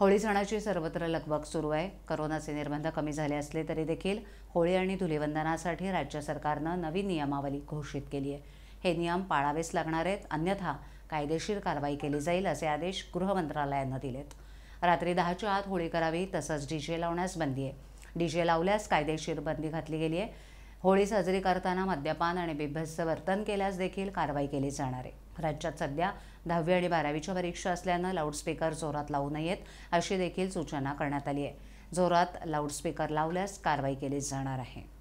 होळी सणाची सर्वत्र लगबग सुरू आहे करोनाचे निर्बंध कमी झाले असले तरी देखील होळी आणि धुलीवंदनासाठी राज्य सरकारनं नवीन नियमावली घोषित केली आहे हे नियम पाळावेच लागणार आहेत अन्यथा कायदेशीर कारवाई केली जाईल असे आदेश गृह गृहमंत्रालयानं दिलेत रात्री दहाच्या आत होळी करावी तसंच डीजे लावण्यास बंदी आहे डीजे लावल्यास कायदेशीर बंदी घातली गेली आहे होळी साजरी करताना मद्यपान आणि बिभत्स वर्तन केल्यास देखील कारवाई केली जाणार आहे राज्यात सध्या दहावी आणि बारावीच्या परीक्षा असल्यानं लाऊडस्पीकर जोरात लावू नयेत अशी देखील सूचना करण्यात आली आहे जोरात लाऊडस्पीकर लावल्यास कारवाई केली जाणार आहे